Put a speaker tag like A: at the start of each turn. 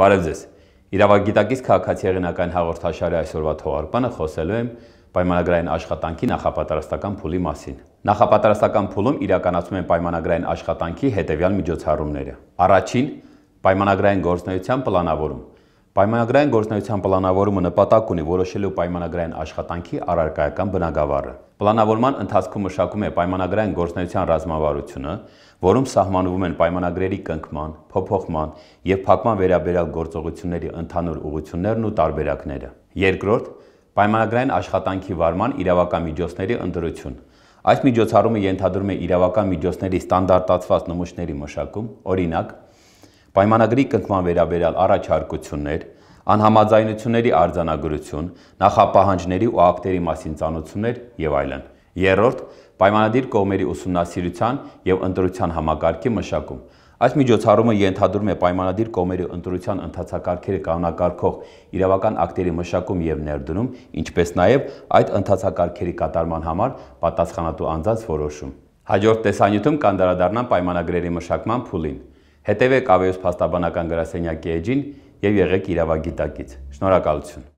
A: Բարև ձեզ։ Իրավագիտակից քաղաքացի եղանակային հաղորդաշարի այսօրվա թողարկմանը խոսելու եմ պայմանագրային աշխատանքի նախապատրաստական փուլի մասին։ Նախապատրաստական փուլում իրականացում են պայմանագրային աշխատանքի հետևյալ միջոցառումները։ Առաջին՝ պայմանագրային գործնեության պլանավորում, Պայմանագրային գործնական պլանավորումը նպատակ ունի որոշելու պայմանագրային աշխատանքի առարկայական բնագավառը։ Պլանավորման ընթացքում մշակում է պայմանագրային գործնական ռազմավարությունը, որում սահմանվում են պայմանագրերի կնքման, փոփոխման եւ փակման վերաբերյալ գործողությունների ընդհանուր ուղղություններն ու տարբերակները։ Երկրորդ՝ պայմանագրային աշխատանքի վարման իրավական միջոցների ընդրություն։ Այս միջոցառումը ենթադրում է իրավական միջոցների ստանդարտացված նմուշների մշակում, օրինակ՝ պայմանագրի կնքման վերաբերյալ առաջարկություններ, անհամաձայնությունների արձանագրություն, նախապահանջների ու ակտերի մասին ծանոթություններ եւ այլն։ Երրորդ՝ պայմանադիր կողմերի ուսումնասիրության եւ ընտրության համակարգի մշակում։ Այս միջոցառումը ենթադրում է պայմանադիր կողմերի ընտրության ընթացակարգերը կանոնակարգող իրավական ակտերի մշակում եւ ներդնում, ինչպես նաեւ այդ ընթացակարգերի կատարման համար պատասխանատու անձանց որոշում։ Հաջորդ տեսանյութում կանդրադառնան պայմանագրերի մշակման փուլին։ Հետևեք Ավեոս փաստաբանական գրասենյակի էջին եւ եղեք իրավագիտակից։ Շնորհակալություն։